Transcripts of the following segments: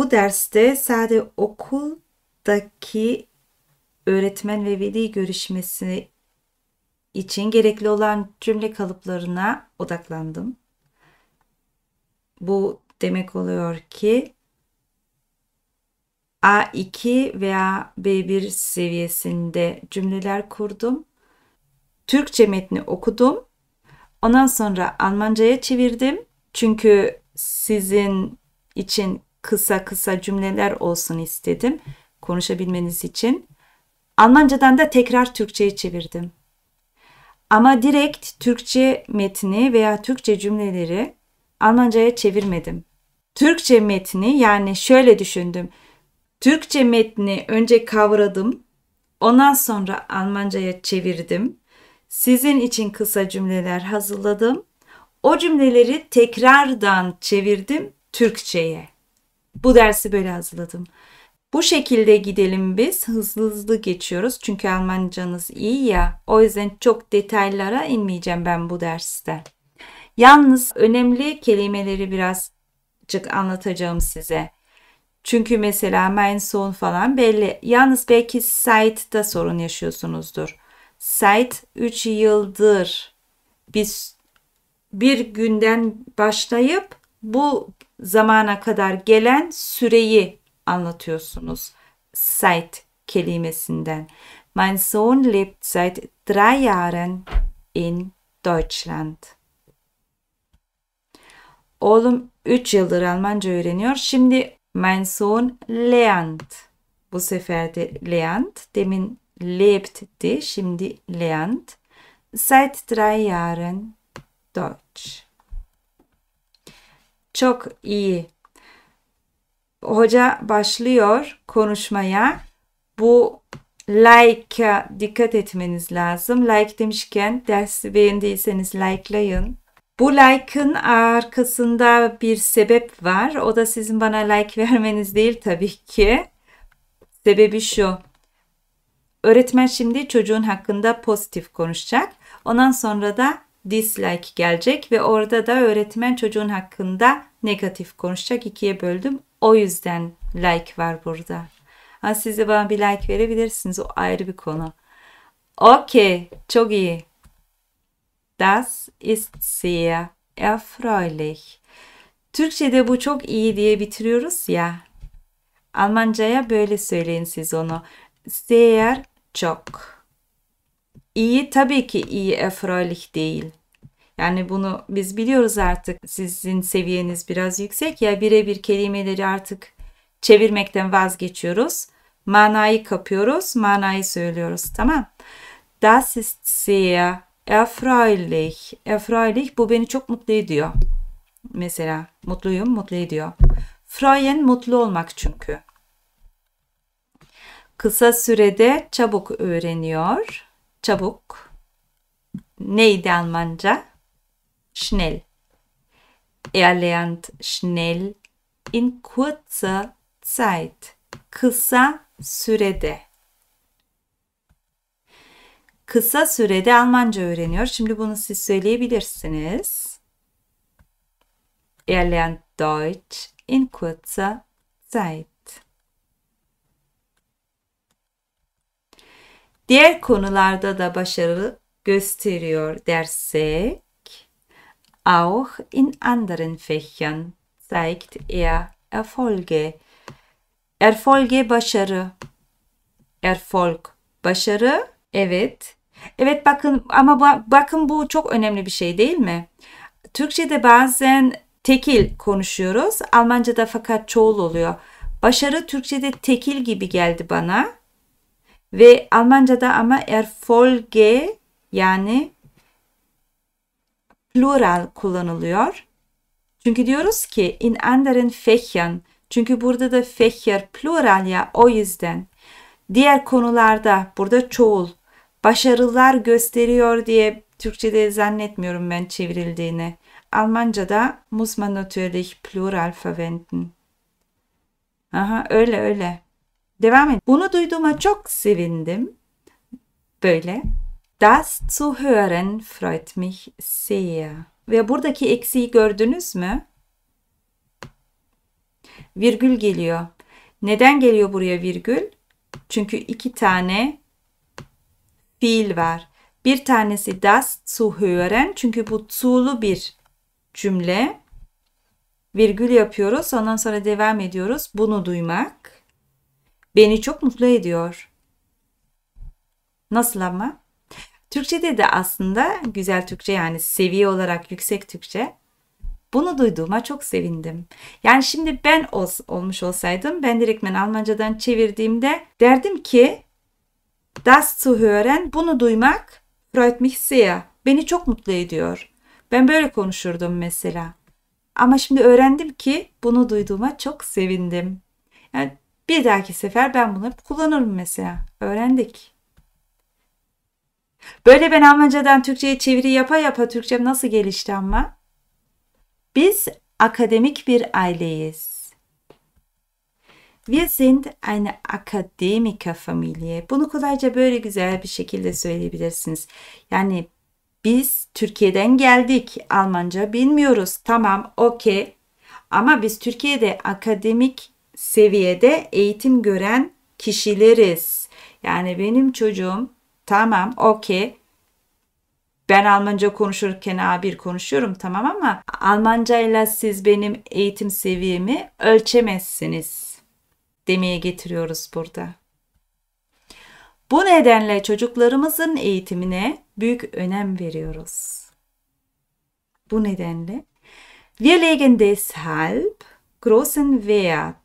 Bu derste sadece okuldaki öğretmen ve veli görüşmesi için gerekli olan cümle kalıplarına odaklandım. Bu demek oluyor ki A2 veya B1 seviyesinde cümleler kurdum. Türkçe metni okudum. Ondan sonra Almanca'ya çevirdim. Çünkü sizin için kısa kısa cümleler olsun istedim konuşabilmeniz için. Almancadan da tekrar Türkçe'ye çevirdim. Ama direkt Türkçe metni veya Türkçe cümleleri Almanca'ya çevirmedim. Türkçe metni yani şöyle düşündüm. Türkçe metni önce kavradım. Ondan sonra Almanca'ya çevirdim. Sizin için kısa cümleler hazırladım. O cümleleri tekrardan çevirdim Türkçe'ye. Bu dersi böyle hazırladım. Bu şekilde gidelim biz. Hızlı hızlı geçiyoruz. Çünkü Almancanız iyi ya. O yüzden çok detaylara inmeyeceğim ben bu derste. Yalnız önemli kelimeleri birazcık anlatacağım size. Çünkü mesela mein Sohn falan belli. Yalnız belki Sait'te sorun yaşıyorsunuzdur. Sait 3 yıldır biz bir günden başlayıp bu zamana kadar gelen süreyi anlatıyorsunuz. Seit kelimesinden. Mein Sohn lebt seit drei Jahren in Deutschland. Oğlum 3 yıldır Almanca öğreniyor. Şimdi mein Sohn lernt. Bu sefer de lernt. Demin lebtti. Şimdi lernt. Seit drei Jahren Deutsch. Çok iyi. Hoca başlıyor konuşmaya. Bu like'a dikkat etmeniz lazım. Like demişken dersi beğendiyseniz likelayın. Bu like'ın arkasında bir sebep var. O da sizin bana like vermeniz değil tabii ki. Sebebi şu. Öğretmen şimdi çocuğun hakkında pozitif konuşacak. Ondan sonra da dislike gelecek ve orada da öğretmen çocuğun hakkında negatif konuşacak. ikiye böldüm. O yüzden like var burada. Ha, siz de bana bir like verebilirsiniz. O ayrı bir konu. Okay, çok iyi. Das ist sehr erfreulich. Türkçe'de bu çok iyi diye bitiriyoruz ya. Almanca'ya böyle söyleyin siz onu. Sehr çok iyi tabii ki iyi erfreulich değil. Yani bunu biz biliyoruz artık. Sizin seviyeniz biraz yüksek ya birebir kelimeleri artık çevirmekten vazgeçiyoruz. Manayı kapıyoruz, manayı söylüyoruz. Tamam. Das ist sehr erfreulich. Erfreulich bu beni çok mutlu ediyor. Mesela mutluyum, mutlu ediyor. Freuen mutlu olmak çünkü. Kısa sürede çabuk öğreniyor çabuk. Neydi Almanca? Schnell. Er lernt schnell in kurzer Zeit. Kısa sürede. Kısa sürede Almanca öğreniyor. Şimdi bunu siz söyleyebilirsiniz. Er lernt Deutsch in kurzer Zeit. diğer konularda da başarılı gösteriyor dersek auch in anderen Fächern zeigt er Erfolge. Erfolge başarı. Erfolg başarı. Evet. Evet bakın ama bakın bu çok önemli bir şey değil mi? Türkçe'de bazen tekil konuşuyoruz. Almanca'da fakat çoğul oluyor. Başarı Türkçe'de tekil gibi geldi bana. Ve Almanca'da ama Erfolge yani plural kullanılıyor. Çünkü diyoruz ki in anderen Fächern. Çünkü burada da Fächer plural ya o yüzden. Diğer konularda burada çoğul. Başarılar gösteriyor diye Türkçe'de zannetmiyorum ben çevrildiğini. Almanca'da muss man natürlich plural verwenden. Aha öyle öyle. Devam et. Bunu duyduğuma çok sevindim. Böyle. Das zu hören freut mich sehr. Ve buradaki eksiği gördünüz mü? Virgül geliyor. Neden geliyor buraya virgül? Çünkü iki tane fiil var. Bir tanesi das zu hören. Çünkü bu tu'lu bir cümle. Virgül yapıyoruz. Ondan sonra devam ediyoruz. Bunu duymak. Beni çok mutlu ediyor. Nasıl ama? Türkçe'de de aslında güzel Türkçe yani seviye olarak yüksek Türkçe. Bunu duyduğuma çok sevindim. Yani şimdi ben ol, olmuş olsaydım ben direktmen Almancadan çevirdiğimde derdim ki das zu hören bunu duymak freut mich sehr. Beni çok mutlu ediyor. Ben böyle konuşurdum mesela. Ama şimdi öğrendim ki bunu duyduğuma çok sevindim. Yani bir dahaki sefer ben bunları kullanırım mesela. Öğrendik. Böyle ben Almancadan Türkçe'ye çeviri yapa yapa Türkçem nasıl gelişti ama? Biz akademik bir aileyiz. Wir sind eine Familie. Bunu kolayca böyle güzel bir şekilde söyleyebilirsiniz. Yani biz Türkiye'den geldik. Almanca bilmiyoruz. Tamam, okey. Ama biz Türkiye'de akademik seviyede eğitim gören kişileriz. Yani benim çocuğum tamam okey ben Almanca konuşurken A1 konuşuyorum tamam ama Almancayla siz benim eğitim seviyemi ölçemezsiniz demeye getiriyoruz burada. Bu nedenle çocuklarımızın eğitimine büyük önem veriyoruz. Bu nedenle wir legen deshalb großen Wert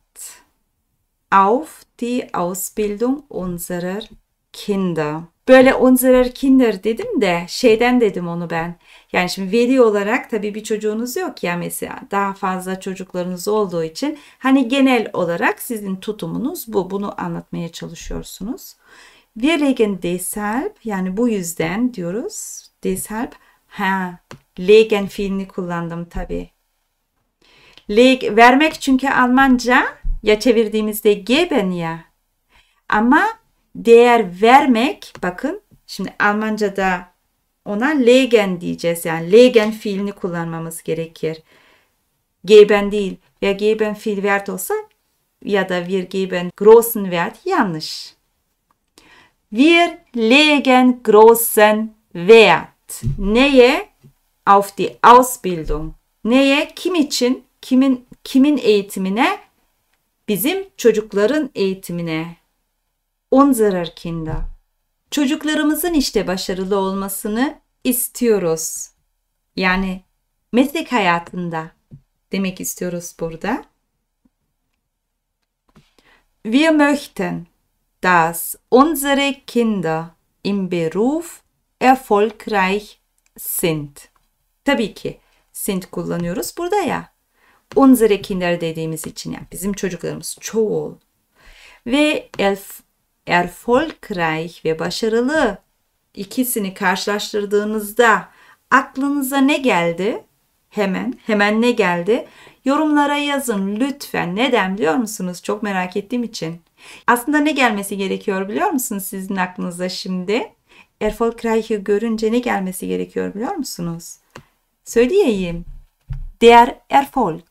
auf die Ausbildung unserer Kinder. Böyle unserer Kinder dedim de şeyden dedim onu ben. Yani şimdi veri olarak tabii bir çocuğunuz yok ya mesela daha fazla çocuklarınız olduğu için hani genel olarak sizin tutumunuz bu. Bunu anlatmaya çalışıyorsunuz. Wir legen deshalb yani bu yüzden diyoruz. Deshalb ha legen fiilini kullandım tabii. Leg vermek çünkü Almanca ya çevirdiğimizde geben ya. Ama değer vermek bakın şimdi Almanca'da ona legen diyeceğiz. Yani legen fiilini kullanmamız gerekir. Geben değil ya geben fiil wert olsa ya da wir geben großen Wert yanlış. Wir legen großen Wert. Neye? Auf die Ausbildung. Neye? Kim için? Kimin kimin eğitimine? bizim çocukların eğitimine. Unserer Kinder. Çocuklarımızın işte başarılı olmasını istiyoruz. Yani meslek hayatında demek istiyoruz burada. Wir möchten, dass unsere Kinder im Beruf erfolgreich sind. Tabii ki sind kullanıyoruz burada ya unsere Kinder dediğimiz için yani bizim çocuklarımız çoğul ve elf, erfolgreich ve başarılı ikisini karşılaştırdığınızda aklınıza ne geldi? Hemen, hemen ne geldi? Yorumlara yazın lütfen. Neden biliyor musunuz? Çok merak ettiğim için. Aslında ne gelmesi gerekiyor biliyor musunuz sizin aklınıza şimdi? Erfolgreich'i görünce ne gelmesi gerekiyor biliyor musunuz? Söyleyeyim. Der Erfolg.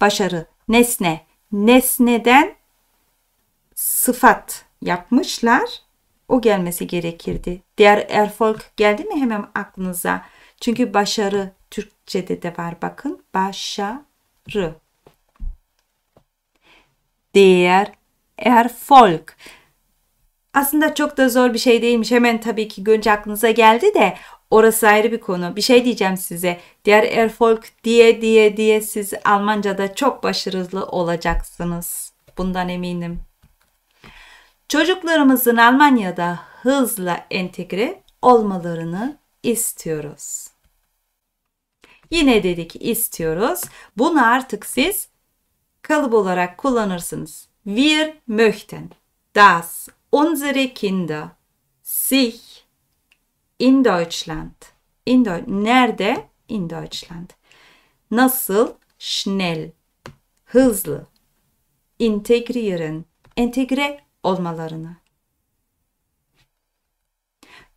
Başarı. Nesne. Nesneden sıfat yapmışlar. O gelmesi gerekirdi. Der Erfolg geldi mi hemen aklınıza? Çünkü başarı Türkçede de var bakın. Başarı. Der Erfolg. Aslında çok da zor bir şey değilmiş. Hemen tabii ki Gönce aklınıza geldi de Orası ayrı bir konu. Bir şey diyeceğim size. Diğer Erfolg diye diye diye siz Almanca'da çok başarılı olacaksınız. Bundan eminim. Çocuklarımızın Almanya'da hızla entegre olmalarını istiyoruz. Yine dedik istiyoruz. Bunu artık siz kalıp olarak kullanırsınız. Wir möchten, dass unsere Kinder sich In Deutschland. In De Nerede? In Deutschland. Nasıl? Schnell. Hızlı. Integrieren. Entegre olmalarını.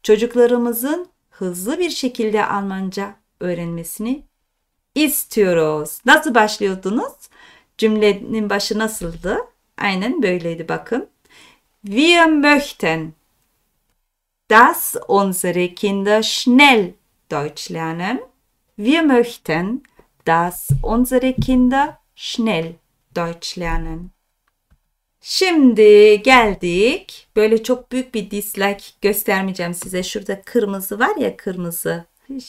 Çocuklarımızın hızlı bir şekilde Almanca öğrenmesini istiyoruz. Nasıl başlıyordunuz? Cümlenin başı nasıldı? Aynen böyleydi bakın. Wir möchten dass unsere Kinder schnell Deutsch lernen. Wir möchten, dass unsere Kinder schnell Deutsch lernen. Şimdi geldik. Böyle çok büyük bir dislike göstermeyeceğim size. Şurada kırmızı var ya kırmızı.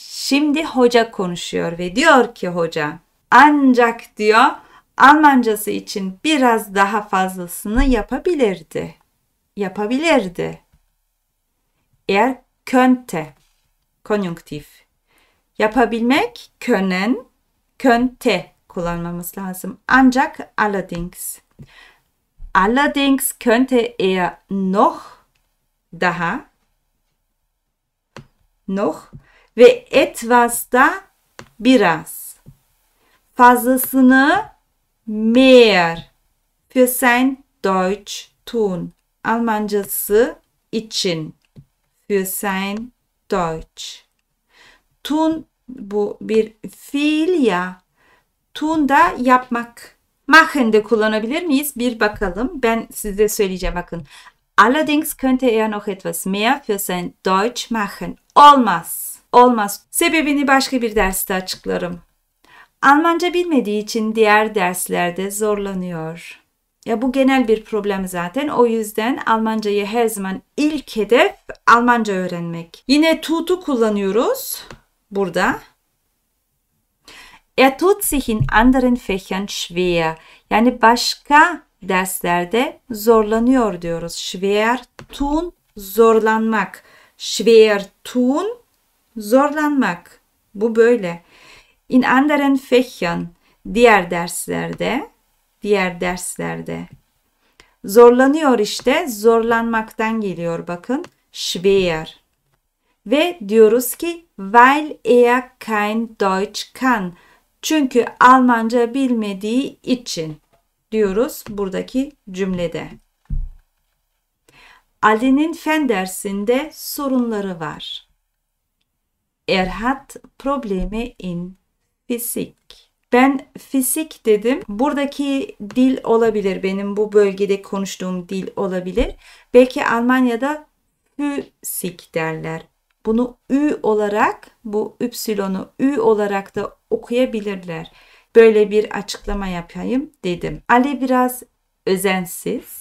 Şimdi hoca konuşuyor ve diyor ki hoca ancak diyor Almancası için biraz daha fazlasını yapabilirdi. Yapabilirdi. Er könnte. Konjunktif. Yapabilmek können, könnte kullanmamız lazım. Ancak allerdings. Allerdings könnte er noch daha noch ve etwas da biraz. Fazlasını mehr für sein Deutsch tun. Almancası için für sein Deutsch. Tun bu bir fiil ya. Tun da yapmak. Machen de kullanabilir miyiz? Bir bakalım. Ben size söyleyeceğim bakın. Allerdings könnte er noch etwas mehr für sein Deutsch machen. Olmaz. Olmaz. Sebebini başka bir derste açıklarım. Almanca bilmediği için diğer derslerde zorlanıyor. Ya bu genel bir problem zaten. O yüzden Almancayı her zaman ilk hedef Almanca öğrenmek. Yine tut'u kullanıyoruz burada. Er tut sich in anderen Fächern schwer. Yani başka derslerde zorlanıyor diyoruz. Schwer tun zorlanmak. Schwer tun zorlanmak. Bu böyle. In anderen Fächern diğer derslerde diğer derslerde. Zorlanıyor işte zorlanmaktan geliyor bakın schwer. Ve diyoruz ki weil er kein Deutsch kann. Çünkü Almanca bilmediği için diyoruz buradaki cümlede. Ali'nin fen dersinde sorunları var. Er hat Probleme in Physik. Ben fizik dedim. Buradaki dil olabilir benim bu bölgede konuştuğum dil olabilir. Belki Almanya'da füsik derler. Bunu ü olarak bu üpsilonu ü olarak da okuyabilirler. Böyle bir açıklama yapayım dedim. Ali biraz özensiz